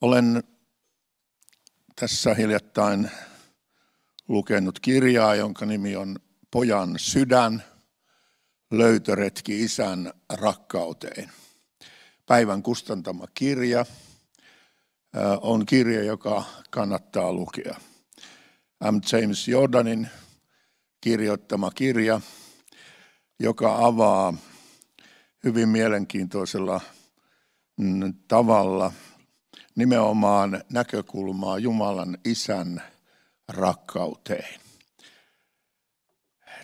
Olen tässä hiljattain lukenut kirjaa, jonka nimi on Pojan sydän, löytöretki isän rakkauteen. Päivän kustantama kirja on kirja, joka kannattaa lukea. M. James Jordanin kirjoittama kirja, joka avaa hyvin mielenkiintoisella mm, tavalla – nimenomaan näkökulmaa Jumalan isän rakkauteen.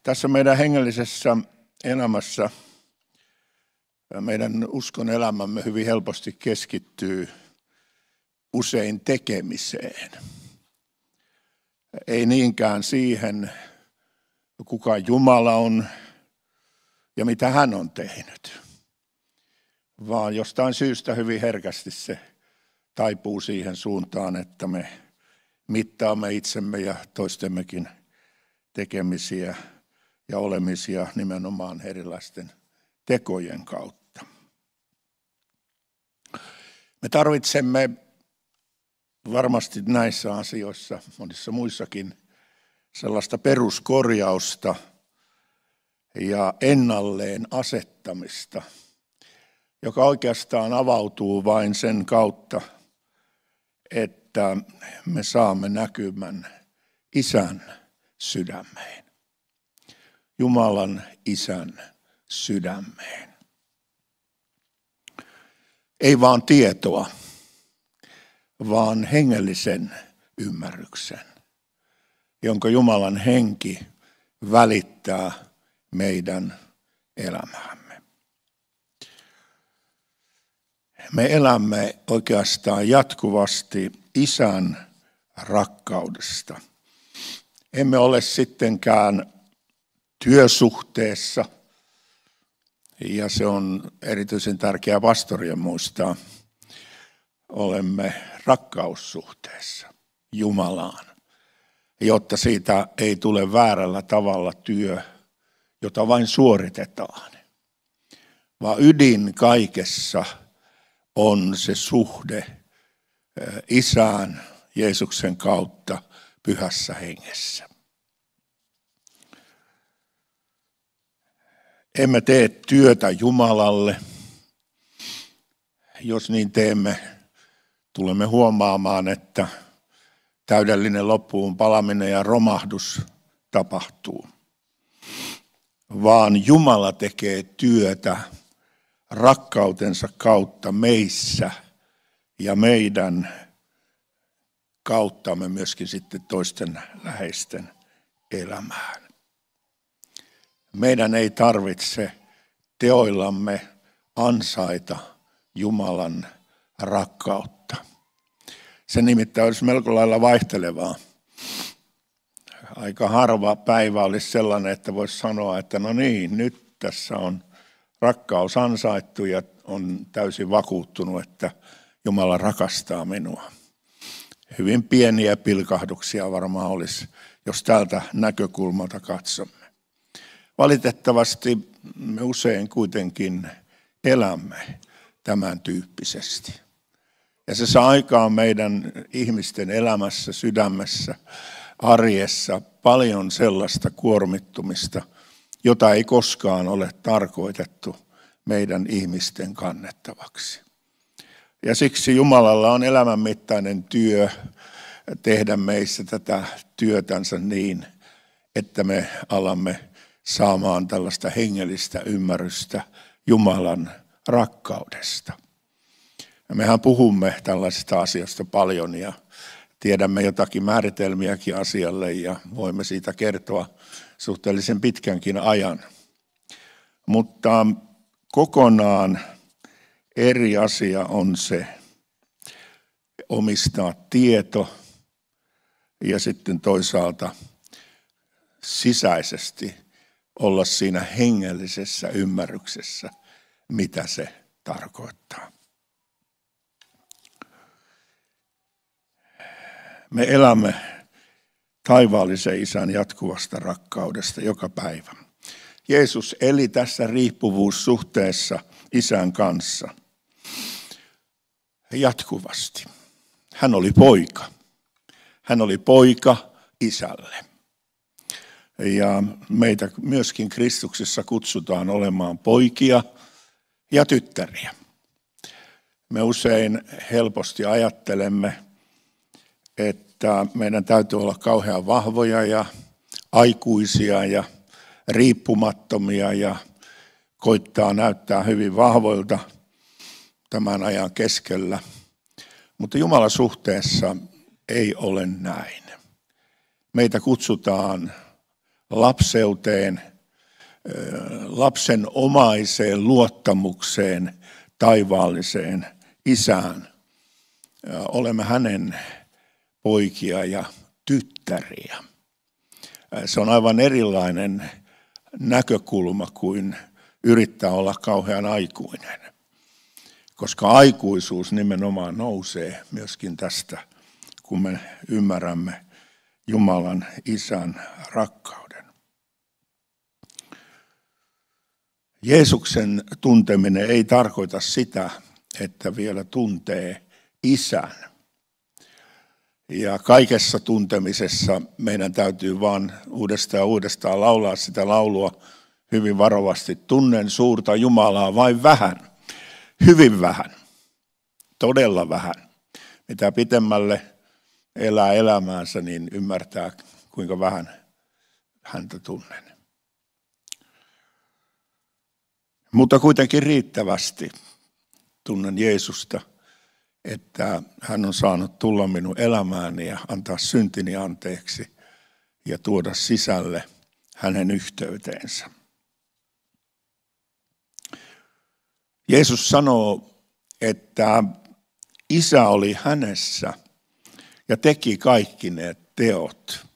Tässä meidän hengellisessä elämässä meidän uskon elämämme hyvin helposti keskittyy usein tekemiseen. Ei niinkään siihen, kuka Jumala on ja mitä hän on tehnyt, vaan jostain syystä hyvin herkästi se taipuu siihen suuntaan, että me mittaamme itsemme ja toistemmekin tekemisiä ja olemisia nimenomaan erilaisten tekojen kautta. Me tarvitsemme varmasti näissä asioissa, monissa muissakin, sellaista peruskorjausta ja ennalleen asettamista, joka oikeastaan avautuu vain sen kautta – että me saamme näkymän isän sydämeen. Jumalan isän sydämeen. Ei vaan tietoa, vaan hengellisen ymmärryksen, jonka Jumalan henki välittää meidän elämäämme. me elämme oikeastaan jatkuvasti isän rakkaudesta. Emme ole sittenkään työsuhteessa, ja se on erityisen tärkeää pastorien muistaa. Olemme rakkaussuhteessa Jumalaan, jotta siitä ei tule väärällä tavalla työ, jota vain suoritetaan, vaan ydin kaikessa – on se suhde eh, isään Jeesuksen kautta pyhässä hengessä. Emme tee työtä Jumalalle. Jos niin teemme, tulemme huomaamaan, että täydellinen loppuun palaminen ja romahdus tapahtuu. Vaan Jumala tekee työtä rakkautensa kautta meissä ja meidän kauttamme myöskin sitten toisten läheisten elämään. Meidän ei tarvitse teoillamme ansaita Jumalan rakkautta. Se nimittäin olisi melko lailla vaihtelevaa. Aika harva päivä olisi sellainen, että voisi sanoa, että no niin, nyt tässä on rakkaus ansaittu ja on täysin vakuuttunut, että Jumala rakastaa minua. Hyvin pieniä pilkahduksia varmaan olisi, jos tältä näkökulmalta katsomme. Valitettavasti me usein kuitenkin elämme tämän tyyppisesti. Ja se saa aikaa meidän ihmisten elämässä, sydämessä, arjessa paljon sellaista kuormittumista – jota ei koskaan ole tarkoitettu meidän ihmisten kannettavaksi. Ja siksi Jumalalla on elämänmittainen työ tehdä meissä tätä työtänsä niin, että me alamme saamaan tällaista hengellistä ymmärrystä Jumalan rakkaudesta. Ja mehän puhumme tällaisista asioista paljon ja tiedämme jotakin määritelmiäkin asialle ja voimme siitä kertoa suhteellisen pitkänkin ajan. Mutta kokonaan eri asia on se omistaa tieto ja sitten toisaalta sisäisesti olla siinä hengellisessä ymmärryksessä, mitä se tarkoittaa. me elämme taivaallisen isän jatkuvasta rakkaudesta joka päivä. Jeesus eli tässä riippuvuussuhteessa isän kanssa jatkuvasti. Hän oli poika. Hän oli poika isälle. Ja meitä myöskin Kristuksessa kutsutaan olemaan poikia ja tyttäriä. Me usein helposti ajattelemme, että meidän täytyy olla kauhean vahvoja ja aikuisia ja riippumattomia ja koittaa näyttää hyvin vahvoilta tämän ajan keskellä. Mutta Jumalan suhteessa ei ole näin. Meitä kutsutaan lapseuteen, lapsen omaiseen luottamukseen, taivaalliseen isään. Olemme hänen poikia ja tyttäriä. Se on aivan erilainen näkökulma kuin yrittää olla kauhean aikuinen, koska aikuisuus nimenomaan nousee myöskin tästä, kun me ymmärrämme Jumalan isän rakkauden. Jeesuksen tunteminen ei tarkoita sitä, että vielä tuntee isän ja kaikessa tuntemisessa meidän täytyy vaan uudestaan ja uudestaan laulaa sitä laulua hyvin varovasti. Tunnen suurta Jumalaa vain vähän, hyvin vähän, todella vähän. Mitä pitemmälle elää elämäänsä, niin ymmärtää kuinka vähän häntä tunnen. Mutta kuitenkin riittävästi tunnen Jeesusta – että hän on saanut tulla minun elämääni ja antaa syntini anteeksi ja tuoda sisälle hänen yhteyteensä. Jeesus sanoo, että isä oli hänessä ja teki kaikki ne teot.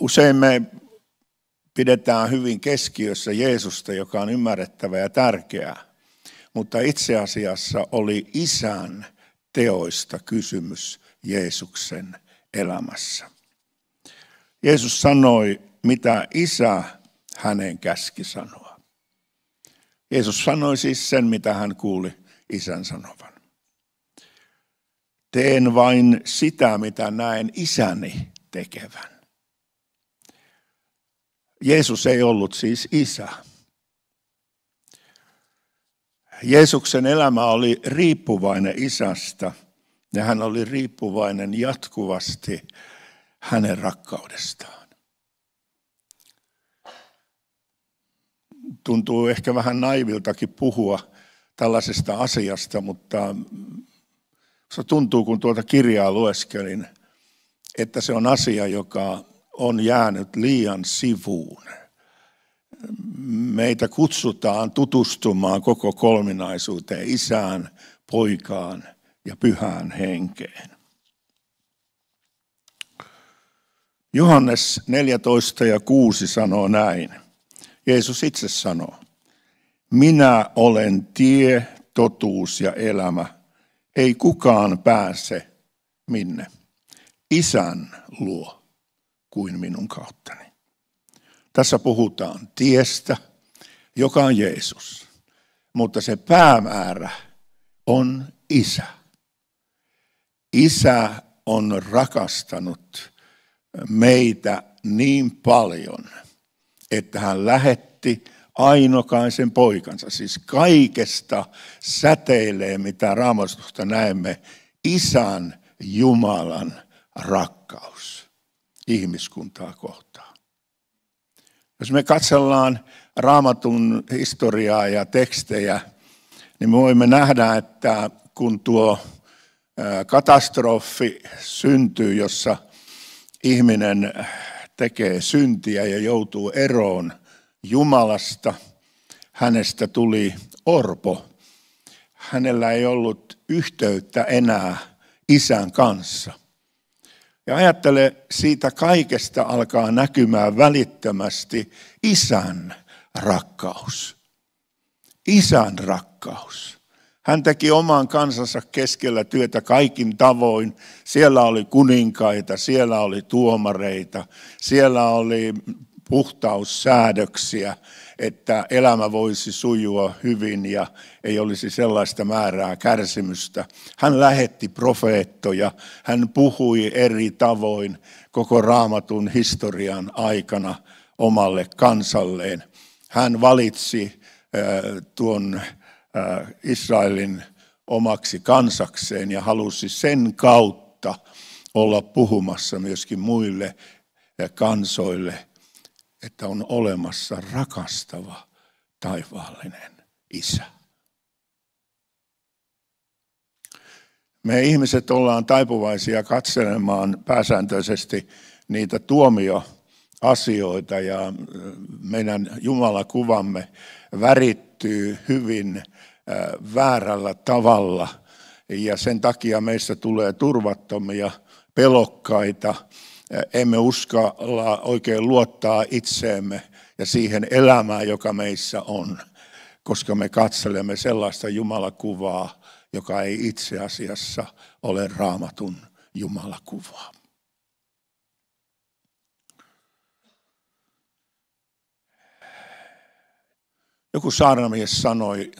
Usein me pidetään hyvin keskiössä Jeesusta, joka on ymmärrettävä ja tärkeää mutta itse asiassa oli isän teoista kysymys Jeesuksen elämässä. Jeesus sanoi, mitä isä hänen käski sanoa. Jeesus sanoi siis sen, mitä hän kuuli isän sanovan. Teen vain sitä, mitä näen isäni tekevän. Jeesus ei ollut siis isä Jeesuksen elämä oli riippuvainen isästä ja hän oli riippuvainen jatkuvasti hänen rakkaudestaan. Tuntuu ehkä vähän naiviltakin puhua tällaisesta asiasta, mutta se tuntuu, kun tuota kirjaa lueskelin, että se on asia, joka on jäänyt liian sivuun meitä kutsutaan tutustumaan koko kolminaisuuteen, isään, poikaan ja pyhään henkeen. Johannes 14 ja 6 sanoo näin. Jeesus itse sanoo, minä olen tie, totuus ja elämä. Ei kukaan pääse minne. Isän luo kuin minun kauttani. Tässä puhutaan tiestä, joka on Jeesus. Mutta se päämäärä on isä. Isä on rakastanut meitä niin paljon, että hän lähetti ainokaisen poikansa. Siis kaikesta säteilee, mitä raamatusta näemme, isän Jumalan rakkaus ihmiskuntaa kohtaan. Jos me katsellaan raamatun historiaa ja tekstejä, niin me voimme nähdä, että kun tuo katastrofi syntyy, jossa ihminen tekee syntiä ja joutuu eroon Jumalasta, hänestä tuli orpo. Hänellä ei ollut yhteyttä enää isän kanssa. Ja ajattele, siitä kaikesta alkaa näkymään välittömästi isän rakkaus. Isän rakkaus. Hän teki oman kansansa keskellä työtä kaikin tavoin. Siellä oli kuninkaita, siellä oli tuomareita, siellä oli puhtaussäädöksiä että elämä voisi sujua hyvin ja ei olisi sellaista määrää kärsimystä. Hän lähetti profeettoja, hän puhui eri tavoin koko raamatun historian aikana omalle kansalleen. Hän valitsi tuon Israelin omaksi kansakseen ja halusi sen kautta olla puhumassa myöskin muille kansoille – että on olemassa rakastava taivaallinen isä. Me ihmiset ollaan taipuvaisia katselemaan pääsääntöisesti niitä tuomioasioita ja meidän Jumalakuvamme värittyy hyvin väärällä tavalla ja sen takia meistä tulee turvattomia, pelokkaita, emme uskalla oikein luottaa itseemme ja siihen elämään, joka meissä on, koska me katselemme sellaista Jumalakuvaa, joka ei itse asiassa ole raamatun Jumalakuvaa. Joku saarnamies sanoi,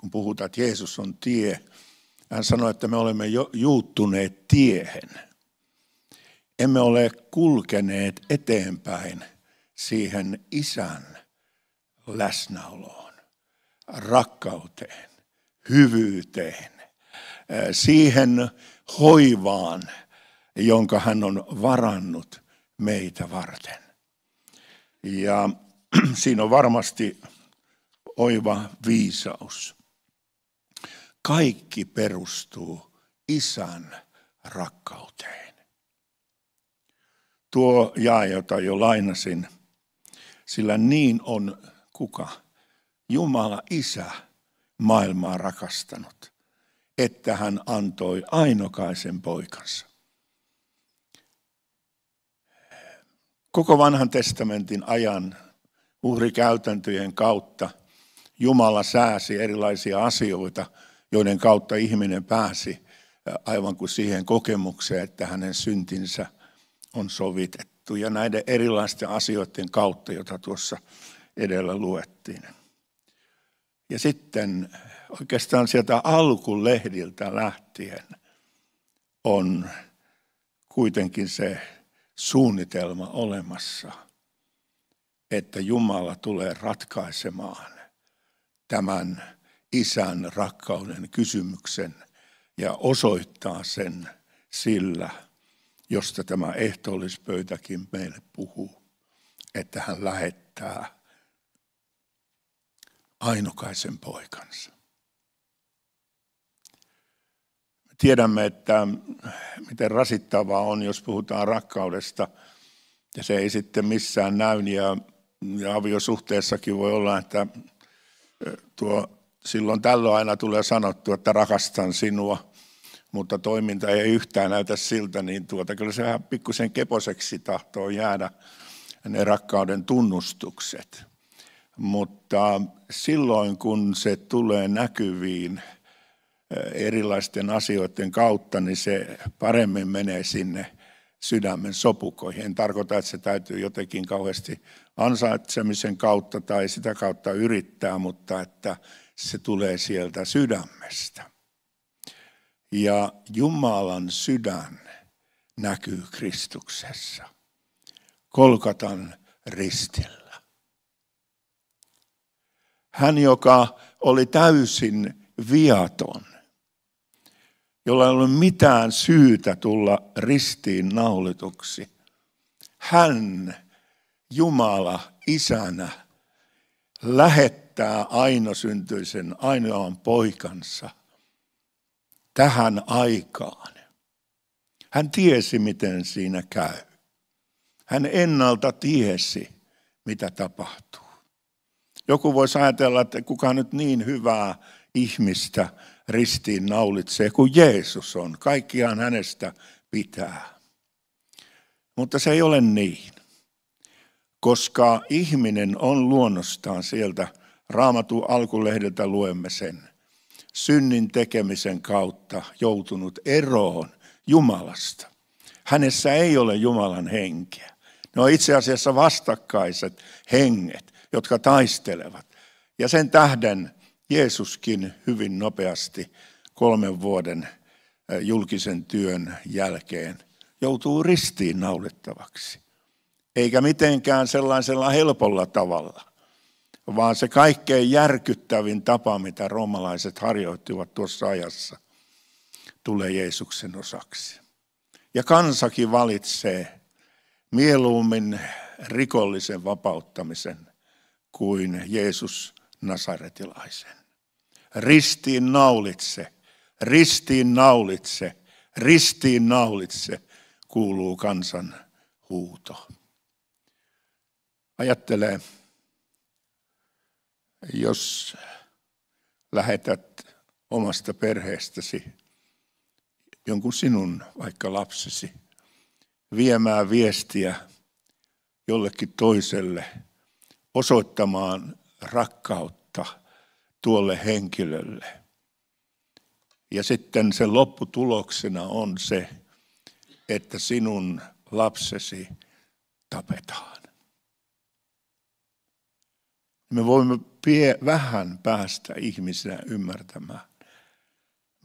kun puhutaan, että Jeesus on tie, hän sanoi, että me olemme juuttuneet tiehen emme ole kulkeneet eteenpäin siihen isän läsnäoloon, rakkauteen, hyvyyteen, äh, siihen hoivaan, jonka hän on varannut meitä varten. Ja siinä on varmasti oiva viisaus. Kaikki perustuu isän rakkauteen. Tuo jae, jota jo lainasin, sillä niin on kuka? Jumala Isä maailmaa rakastanut, että hän antoi ainokaisen poikansa. Koko vanhan testamentin ajan uhrikäytäntöjen kautta Jumala sääsi erilaisia asioita, joiden kautta ihminen pääsi aivan kuin siihen kokemukseen, että hänen syntinsä – on sovitettu ja näiden erilaisten asioiden kautta, joita tuossa edellä luettiin. Ja sitten oikeastaan sieltä alkulehdiltä lähtien on kuitenkin se suunnitelma olemassa, että Jumala tulee ratkaisemaan tämän isän rakkauden kysymyksen ja osoittaa sen sillä – josta tämä ehtoollispöytäkin meille puhuu, että hän lähettää ainokaisen poikansa. tiedämme, että miten rasittavaa on, jos puhutaan rakkaudesta, ja se ei sitten missään näy, ja, ja aviosuhteessakin voi olla, että eh, tuo silloin tällöin aina tulee sanottu, että rakastan sinua – mutta toiminta ei yhtään näytä siltä, niin tuota, kyllä se vähän pikkusen keposeksi tahtoo jäädä ne rakkauden tunnustukset. Mutta silloin, kun se tulee näkyviin eh, erilaisten asioiden kautta, niin se paremmin menee sinne sydämen sopukoihin. En tarkoita, että se täytyy jotenkin kauheasti ansaitsemisen kautta tai sitä kautta yrittää, mutta että se tulee sieltä sydämestä. Ja Jumalan sydän näkyy Kristuksessa, Kolkatan ristillä. Hän, joka oli täysin viaton, jolla ei ollut mitään syytä tulla ristiin naulituksi. Hän, Jumala, isänä, lähettää ainosyntyisen ainoan poikansa – tähän aikaan. Hän tiesi, miten siinä käy. Hän ennalta tiesi, mitä tapahtuu. Joku voisi ajatella, että kuka nyt niin hyvää ihmistä ristiin naulitsee, kun Jeesus on. Kaikkiaan hänestä pitää. Mutta se ei ole niin, koska ihminen on luonnostaan sieltä. Raamatun alkulehdeltä luemme sen synnin tekemisen kautta joutunut eroon Jumalasta. Hänessä ei ole Jumalan henkeä. Ne on itse asiassa vastakkaiset henget, jotka taistelevat. Ja sen tähden Jeesuskin hyvin nopeasti kolmen vuoden eh, julkisen työn jälkeen joutuu ristiin naulittavaksi. Eikä mitenkään sellaisella helpolla tavalla vaan se kaikkein järkyttävin tapa, mitä roomalaiset harjoittivat tuossa ajassa, tulee Jeesuksen osaksi. Ja kansakin valitsee mieluummin rikollisen vapauttamisen kuin Jeesus nasaretilaisen. Ristiin naulitse, ristiin naulitse, ristiin naulitse kuuluu kansan huuto. Ajattelee jos lähetät omasta perheestäsi jonkun sinun vaikka lapsesi viemään viestiä jollekin toiselle, osoittamaan rakkautta tuolle henkilölle. Ja sitten sen lopputuloksena on se, että sinun lapsesi tapetaan. Me voimme pie- vähän päästä ihmisenä ymmärtämään,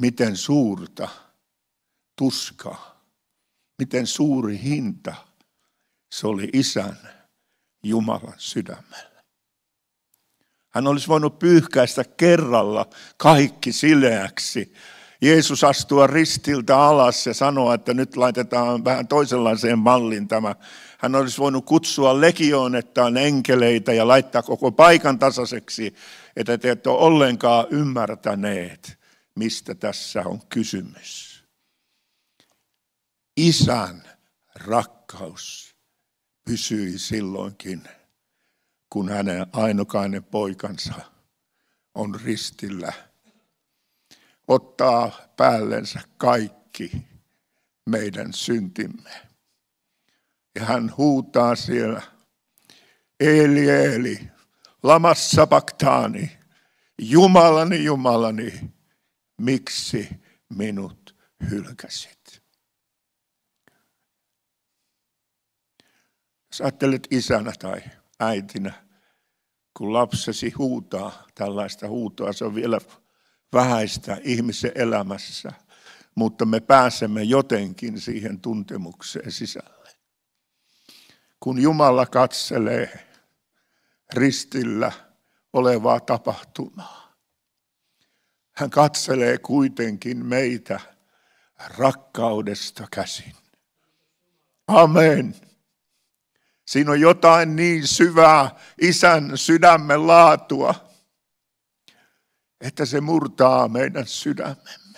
miten suurta tuska, miten suuri hinta se oli isän Jumalan sydämellä. Hän olisi voinut pyyhkäistä kerralla kaikki sileäksi. Jeesus astua ristiltä alas ja sanoa, että nyt laitetaan vähän toisenlaiseen malliin tämä hän olisi voinut kutsua legioonettaan enkeleitä ja laittaa koko paikan tasaiseksi, että te ette ole ollenkaan ymmärtäneet, mistä tässä on kysymys. Isän rakkaus pysyi silloinkin, kun hänen ainokainen poikansa on ristillä. Ottaa päällensä kaikki meidän syntimme ja hän huutaa siellä, Eli, Eli, lamassa baktaani, Jumalani, Jumalani, miksi minut hylkäsit? Jos ajattelet isänä tai äitinä, kun lapsesi huutaa tällaista huutoa, se on vielä vähäistä ihmisen elämässä, mutta me pääsemme jotenkin siihen tuntemukseen sisään kun Jumala katselee ristillä olevaa tapahtumaa. Hän katselee kuitenkin meitä rakkaudesta käsin. Amen. Siinä on jotain niin syvää isän sydämen laatua, että se murtaa meidän sydämemme.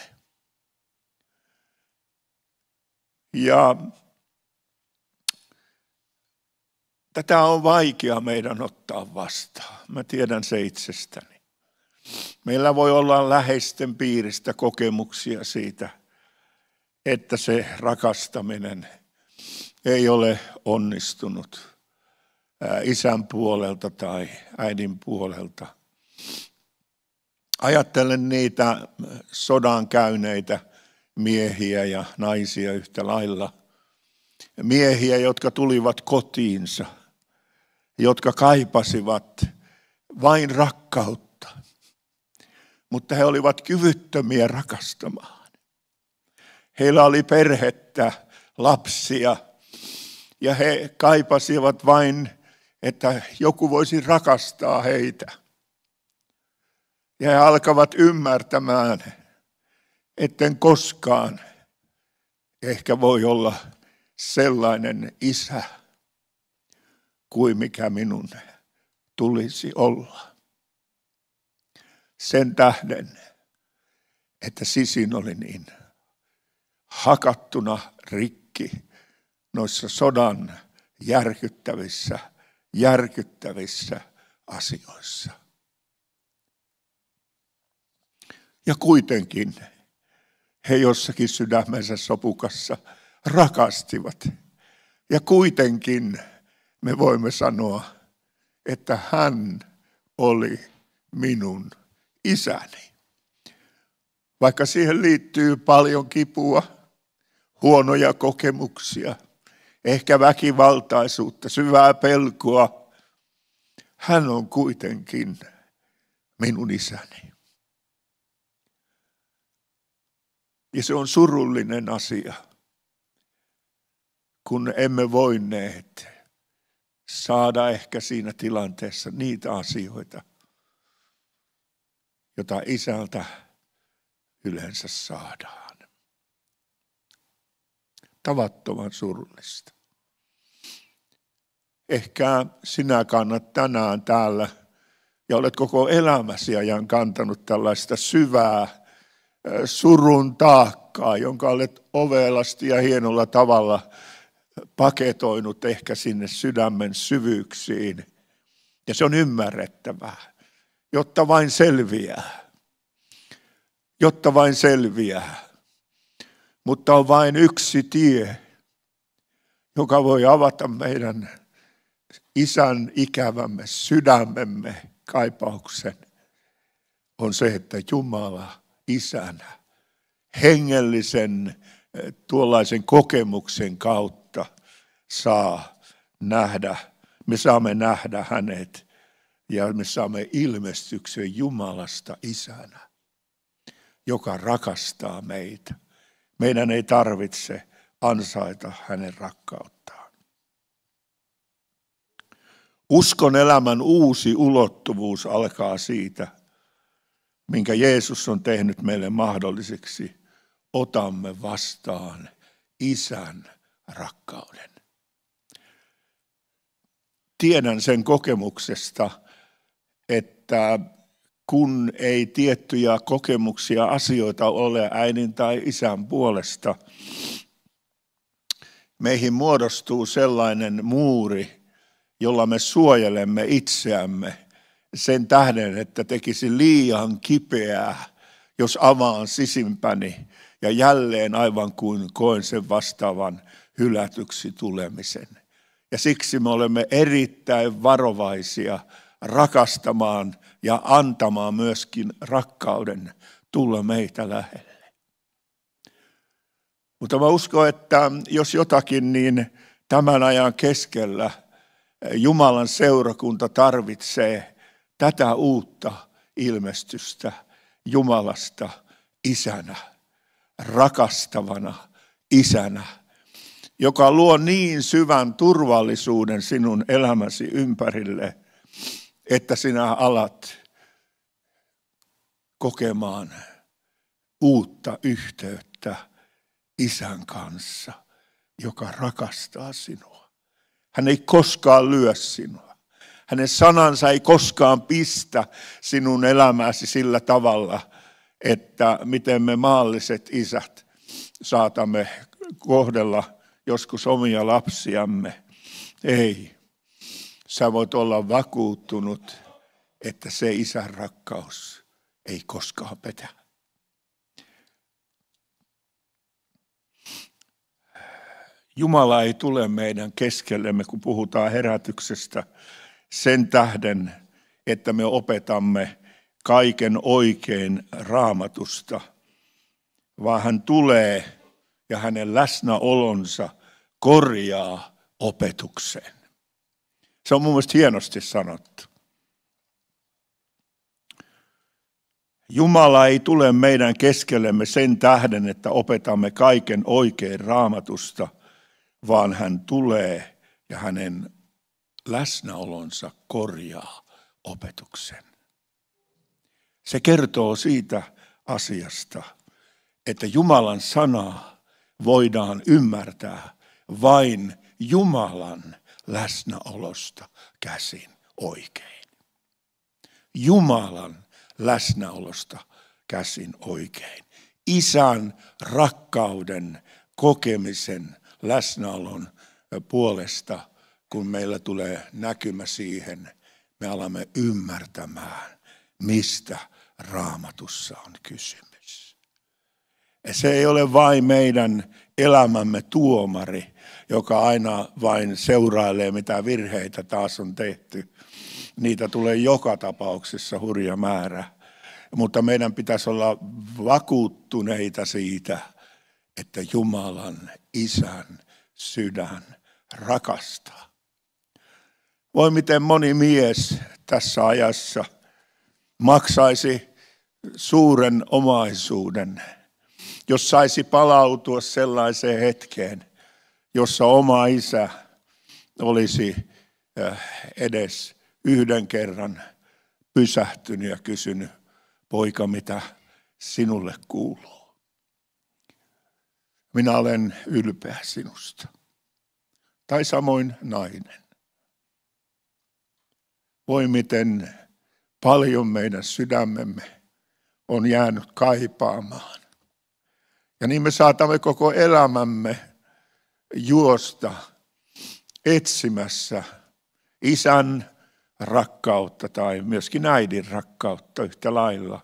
Ja Tätä on vaikea meidän ottaa vastaan. Mä tiedän se itsestäni. Meillä voi olla läheisten piiristä kokemuksia siitä, että se rakastaminen ei ole onnistunut isän puolelta tai äidin puolelta. Ajattelen niitä sodan käyneitä miehiä ja naisia yhtä lailla. Miehiä, jotka tulivat kotiinsa – jotka kaipasivat vain rakkautta, mutta he olivat kyvyttömiä rakastamaan. Heillä oli perhettä, lapsia ja he kaipasivat vain, että joku voisi rakastaa heitä. Ja he alkavat ymmärtämään, etten koskaan ehkä voi olla sellainen isä, kuin mikä minun tulisi olla. Sen tähden, että sisin oli niin hakattuna rikki noissa sodan järkyttävissä, järkyttävissä asioissa. Ja kuitenkin he jossakin sydämensä sopukassa rakastivat. Ja kuitenkin me voimme sanoa, että hän oli minun isäni. Vaikka siihen liittyy paljon kipua, huonoja kokemuksia, ehkä väkivaltaisuutta, syvää pelkoa, hän on kuitenkin minun isäni. Ja se on surullinen asia, kun emme voineet saada ehkä siinä tilanteessa niitä asioita, jota isältä yleensä saadaan. Tavattoman surullista. Ehkä sinä kannat tänään täällä ja olet koko elämäsi ajan kantanut tällaista syvää eh, surun taakkaa, jonka olet ovelasti ja hienolla tavalla paketoinut ehkä sinne sydämen syvyyksiin. Ja se on ymmärrettävää, jotta vain selviää. Jotta vain selviää. Mutta on vain yksi tie, joka voi avata meidän isän ikävämme sydämemme kaipauksen, on se, että Jumala isänä hengellisen eh, tuollaisen kokemuksen kautta saa nähdä, me saamme nähdä hänet ja me saamme ilmestyksen Jumalasta isänä, joka rakastaa meitä. Meidän ei tarvitse ansaita hänen rakkauttaan. Uskon elämän uusi ulottuvuus alkaa siitä, minkä Jeesus on tehnyt meille mahdolliseksi. Otamme vastaan isän rakkauden tiedän sen kokemuksesta, että kun ei tiettyjä kokemuksia, asioita ole äidin tai isän puolesta, meihin muodostuu sellainen muuri, jolla me suojelemme itseämme sen tähden, että tekisi liian kipeää, jos avaan sisimpäni ja jälleen aivan kuin koen sen vastaavan hylätyksi tulemisen. Ja siksi me olemme erittäin varovaisia rakastamaan ja antamaan myöskin rakkauden tulla meitä lähelle. Mutta mä uskon, että jos jotakin, niin tämän ajan keskellä Jumalan seurakunta tarvitsee tätä uutta ilmestystä Jumalasta isänä, rakastavana isänä joka luo niin syvän turvallisuuden sinun elämäsi ympärille, että sinä alat kokemaan uutta yhteyttä isän kanssa, joka rakastaa sinua. Hän ei koskaan lyö sinua. Hänen sanansa ei koskaan pistä sinun elämäsi sillä tavalla, että miten me maalliset isät saatamme kohdella – joskus omia lapsiamme. Ei. Sä voit olla vakuuttunut, että se isän rakkaus ei koskaan petä. Jumala ei tule meidän keskellemme, kun puhutaan herätyksestä, sen tähden, että me opetamme kaiken oikein raamatusta, vaan hän tulee ja hänen läsnäolonsa – korjaa opetukseen. Se on mun mielestä hienosti sanottu. Jumala ei tule meidän keskellemme sen tähden, että opetamme kaiken oikein raamatusta, vaan hän tulee ja hänen läsnäolonsa korjaa opetuksen. Se kertoo siitä asiasta, että Jumalan sanaa voidaan ymmärtää vain Jumalan läsnäolosta käsin oikein. Jumalan läsnäolosta käsin oikein. Isän rakkauden kokemisen läsnäolon puolesta, kun meillä tulee näkymä siihen, me alamme ymmärtämään, mistä raamatussa on kysymys. se ei ole vain meidän elämämme tuomari, joka aina vain seurailee, mitä virheitä taas on tehty. Niitä tulee joka tapauksessa hurja määrä. Mutta meidän pitäisi olla vakuuttuneita siitä, että Jumalan, Isän sydän rakastaa. Voi miten moni mies tässä ajassa maksaisi suuren omaisuuden, jos saisi palautua sellaiseen hetkeen, jossa oma isä olisi äh, edes yhden kerran pysähtynyt ja kysynyt, poika, mitä sinulle kuuluu? Minä olen ylpeä sinusta. Tai samoin nainen. Voi miten paljon meidän sydämemme on jäänyt kaipaamaan. Ja niin me saatamme koko elämämme juosta etsimässä isän rakkautta tai myöskin äidin rakkautta yhtä lailla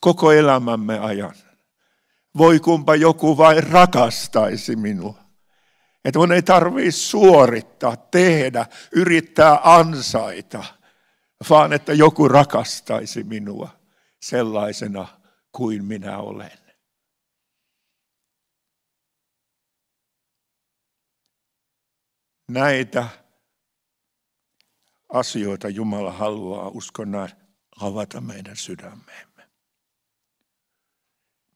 koko elämämme ajan. Voi kumpa joku vain rakastaisi minua. Että mun ei tarvii suorittaa, tehdä, yrittää ansaita, vaan että joku rakastaisi minua sellaisena kuin minä olen. näitä asioita Jumala haluaa uskonna avata meidän sydämeemme.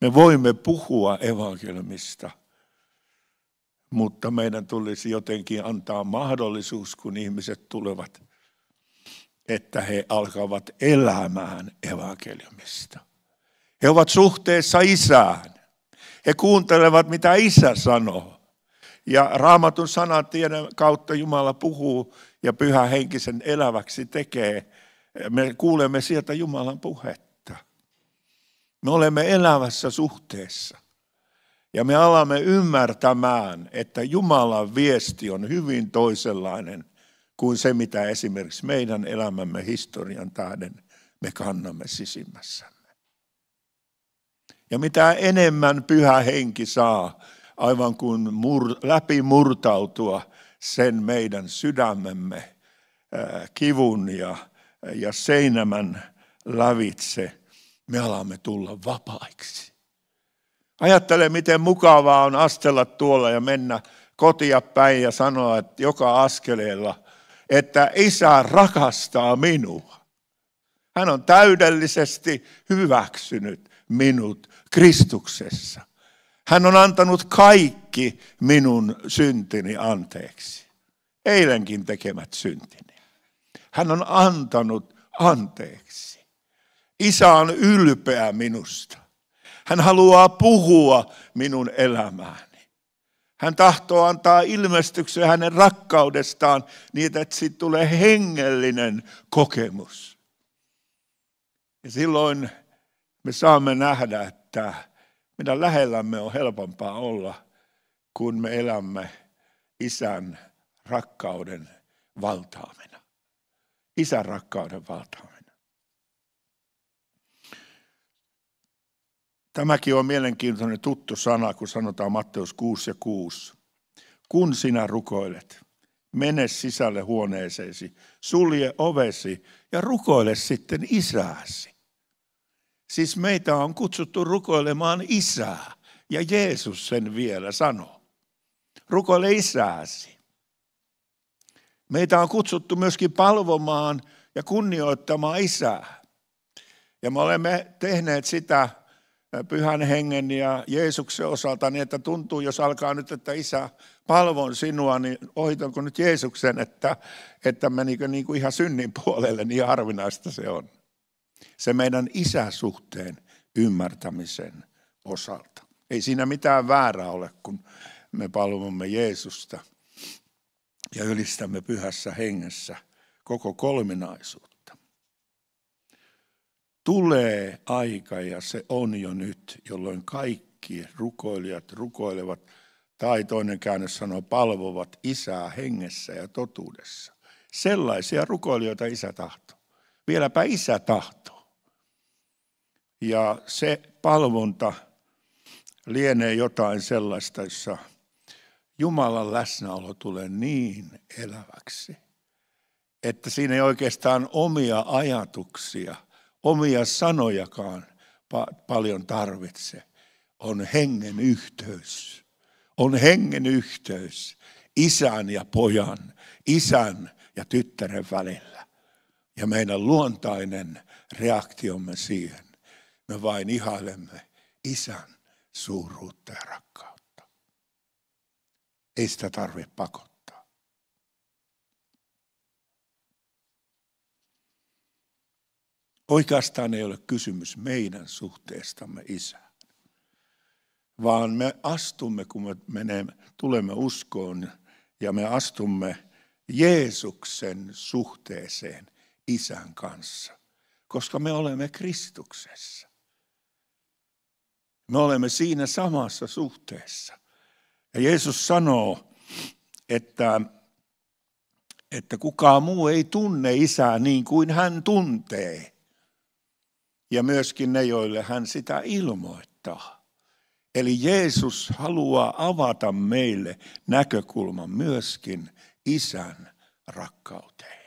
Me voimme puhua evankelmista, mutta meidän tulisi jotenkin antaa mahdollisuus, kun ihmiset tulevat, että he alkavat elämään evankeliumista. He ovat suhteessa isään. He kuuntelevat, mitä isä sanoo. Ja raamatun sanan tiedon kautta Jumala puhuu ja pyhä henkisen eläväksi tekee. Me kuulemme sieltä Jumalan puhetta. Me olemme elävässä suhteessa. Ja me alamme ymmärtämään, että Jumalan viesti on hyvin toisenlainen kuin se, mitä esimerkiksi meidän elämämme historian tähden me kannamme sisimmässämme. Ja mitä enemmän pyhä henki saa, aivan kuin mur, läpimurtautua sen meidän sydämemme kivun ja, ja seinämän lävitse. Me alamme tulla vapaiksi. Ajattele, miten mukavaa on astella tuolla ja mennä kotia päin ja sanoa, että joka askeleella, että isä rakastaa minua. Hän on täydellisesti hyväksynyt minut Kristuksessa. Hän on antanut kaikki minun syntini anteeksi. Eilenkin tekemät syntini. Hän on antanut anteeksi. Isä on ylpeä minusta. Hän haluaa puhua minun elämääni. Hän tahtoo antaa ilmestyksen hänen rakkaudestaan niin, että siitä tulee hengellinen kokemus. Ja silloin me saamme nähdä, että meidän lähellämme on helpompaa olla, kun me elämme isän rakkauden valtaamina. Isän rakkauden valtaamina. Tämäkin on mielenkiintoinen tuttu sana, kun sanotaan Matteus 6 ja 6. Kun sinä rukoilet, mene sisälle huoneeseesi, sulje ovesi ja rukoile sitten isääsi Siis meitä on kutsuttu rukoilemaan isää. Ja Jeesus sen vielä sanoo. Rukoile isääsi. Meitä on kutsuttu myöskin palvomaan ja kunnioittamaan isää. Ja me olemme tehneet sitä pyhän hengen ja Jeesuksen osalta niin, että tuntuu, jos alkaa nyt, että isä palvon sinua, niin ohitanko nyt Jeesuksen, että, että menikö niin kuin ihan synnin puolelle, niin harvinaista se on se meidän isäsuhteen ymmärtämisen osalta. Ei siinä mitään väärää ole, kun me palvomme Jeesusta ja ylistämme pyhässä hengessä koko kolminaisuutta. Tulee aika, ja se on jo nyt, jolloin kaikki rukoilijat rukoilevat, tai toinen käännös sanoo, palvovat isää hengessä ja totuudessa. Sellaisia rukoilijoita isä tahtoo. Vieläpä isä tahtoo. Ja se palvonta lienee jotain sellaista, jossa Jumalan läsnäolo tulee niin eläväksi, että siinä ei oikeastaan omia ajatuksia, omia sanojakaan pa- paljon tarvitse. On hengen yhteys. On hengen yhteys isän ja pojan, isän ja tyttären välillä. Ja meidän luontainen reaktiomme siihen me vain ihailemme isän suuruutta ja rakkautta. Ei sitä tarvitse pakottaa. Oikeastaan ei ole kysymys meidän suhteestamme isään, vaan me astumme, kun me menemme, tulemme uskoon ja me astumme Jeesuksen suhteeseen isän kanssa, koska me olemme Kristuksessa. Me olemme siinä samassa suhteessa. Ja Jeesus sanoo, että, että kukaan muu ei tunne isää niin kuin hän tuntee. Ja myöskin ne, joille hän sitä ilmoittaa. Eli Jeesus haluaa avata meille näkökulman myöskin isän rakkauteen.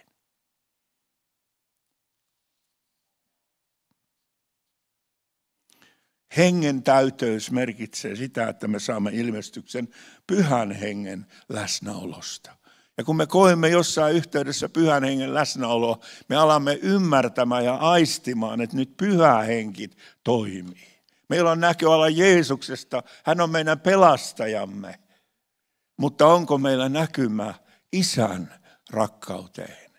Hengen täyteys merkitsee sitä, että me saamme ilmestyksen pyhän hengen läsnäolosta. Ja kun me koemme jossain yhteydessä pyhän hengen läsnäoloa, me alamme ymmärtämään ja aistimaan, että nyt pyhä henki toimii. Meillä on näköala Jeesuksesta, hän on meidän pelastajamme. Mutta onko meillä näkymä isän rakkauteen,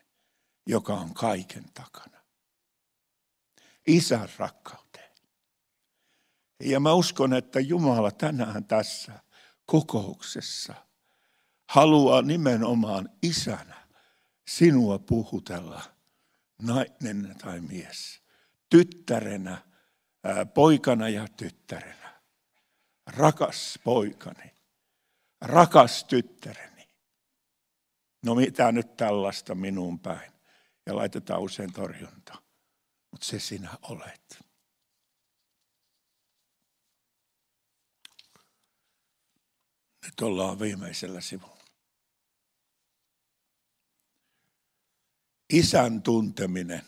joka on kaiken takana? Isän rakkaus. Ja mä uskon, että Jumala tänään tässä kokouksessa haluaa nimenomaan isänä sinua puhutella, nainen tai mies, tyttärenä, poikana ja tyttärenä. Rakas poikani, rakas tyttäreni. No mitä nyt tällaista minuun päin? Ja laitetaan usein torjunta. Mutta se sinä olet. Nyt ollaan viimeisellä sivulla. Isän tunteminen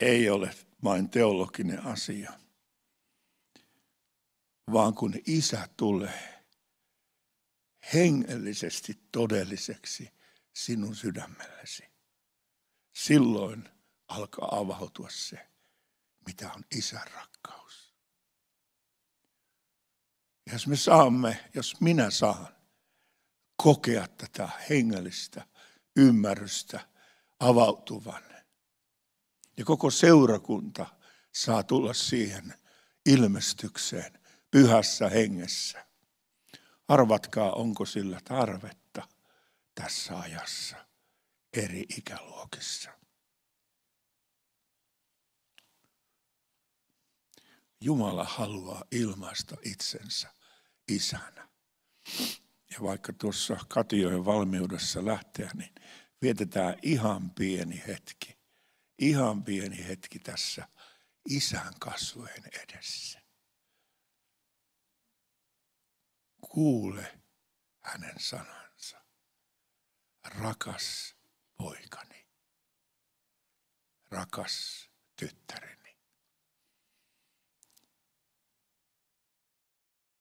ei ole vain teologinen asia, vaan kun isä tulee hengellisesti todelliseksi sinun sydämellesi, silloin alkaa avautua se, mitä on isän rakkaus. Ja jos me saamme, jos minä saan kokea tätä hengellistä ymmärrystä avautuvan, ja koko seurakunta saa tulla siihen ilmestykseen pyhässä hengessä. Arvatkaa, onko sillä tarvetta tässä ajassa eri ikäluokissa. Jumala haluaa ilmaista itsensä isänä. Ja vaikka tuossa Katiojen valmiudessa lähteä, niin vietetään ihan pieni hetki. Ihan pieni hetki tässä isän kasvojen edessä. Kuule hänen sanansa. Rakas poikani. Rakas tyttäreni.